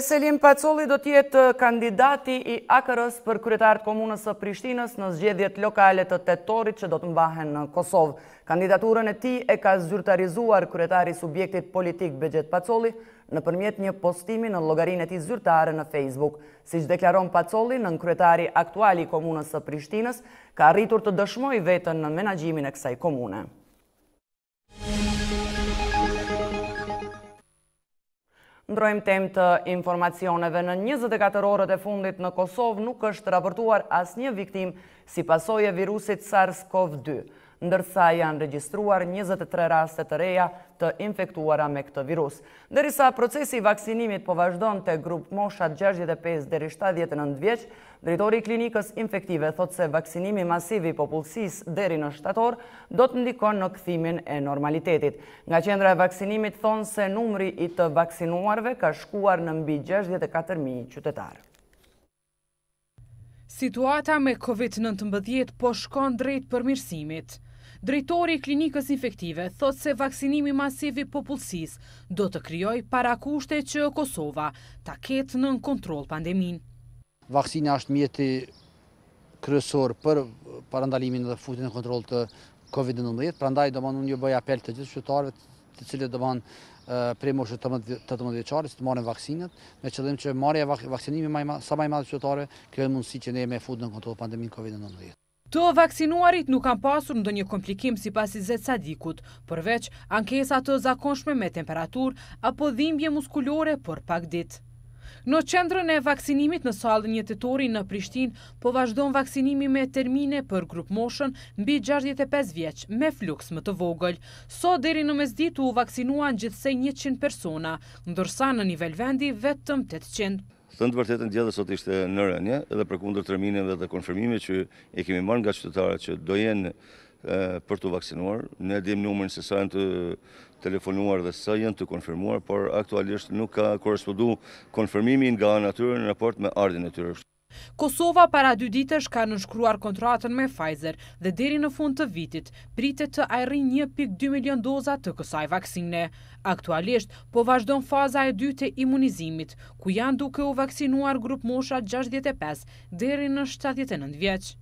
Selim Pacoli do tjetë kandidati i akërës për kryetartë komunës së Prishtinës në zgjedhjet lokale të tetorit që do të mbahen në Kosovë. Kandidaturën e ti e ka zyrtarizuar kryetari subjektit politik Begjet Pacoli në përmjet një postimi në logarinë e ti zyrtare në Facebook. Si që deklaron Pacoli, në në kryetari aktuali komunës së Prishtinës ka rritur të dëshmoj vetën në menagjimin e kësaj komune. Ndrojmë tem të informacioneve në 24 orët e fundit në Kosovë nuk është raportuar as një viktim si pasoje virusit SARS-CoV-2 ndërsa janë registruar 23 raste të reja të infektuara me këtë virus. Ndërisa procesi i vaksinimit po vazhdon të grup moshat 65-79 vjeq, Dritori i klinikës infektive thot se vaksinimi masiv i popullësis deri në shtator do të ndikon në këthimin e normalitetit. Nga qendra e vaksinimit thonë se numri i të vaksinuarve ka shkuar në mbi 64.000 qytetarë. Situata me COVID-19 po shkon drejt për mirësimit. Drejtori i klinikës infektive thot se vaksinimi masivi popullësis do të kryoj para kushte që Kosova ta ketë nën kontrol pandemin. Vaksinja është mjeti kryesor për parandalimin dhe futin në kontrol të COVID-19, prandaj do manu një bëj apel të gjithë qëtarve të cilët do manë prej moshë të të mëdhjeqarës të marën vaksinët, me qëllim që marja vaksinimi sa maj madhë qëtarve, kjo mundësi që ne me fut në kontrol pandemin COVID-19. Të vaksinuarit nuk kam pasur në do një komplikim si pas i zetë sadikut, përveç ankesa të zakonshme me temperatur apo dhimbje muskulore për pak dit. Në qendrën e vaksinimit në salën një të në Prishtin, po vazhdojnë vaksinimi me termine për grup moshën mbi 65 vjeq me flux më të vogël. So deri në mes ditu u vaksinuan gjithsej 100 persona, ndërsa në nivel vendi vetëm 800 thënë të vërtetën gjithë dhe sot ishte në rënje edhe për kundër të dhe dhe konfirmime që e kemi marrë nga qytetarët që do jenë për të vaksinuar. Ne dim numërin se sa jenë të telefonuar dhe sa jenë të konfirmuar, por aktualisht nuk ka korespodu konfirmimin nga natyre në raport me ardhin e tyre. Kosova para dy ditësh ka nënshkruar kontratën me Pfizer dhe deri në fund të vitit pritet të arrin 1.2 milion doza të kësaj vaksine. Aktualisht po vazhdon faza e dytë e imunizimit, ku janë duke u vaksinuar grup mosha 65 deri në 79 vjeqë.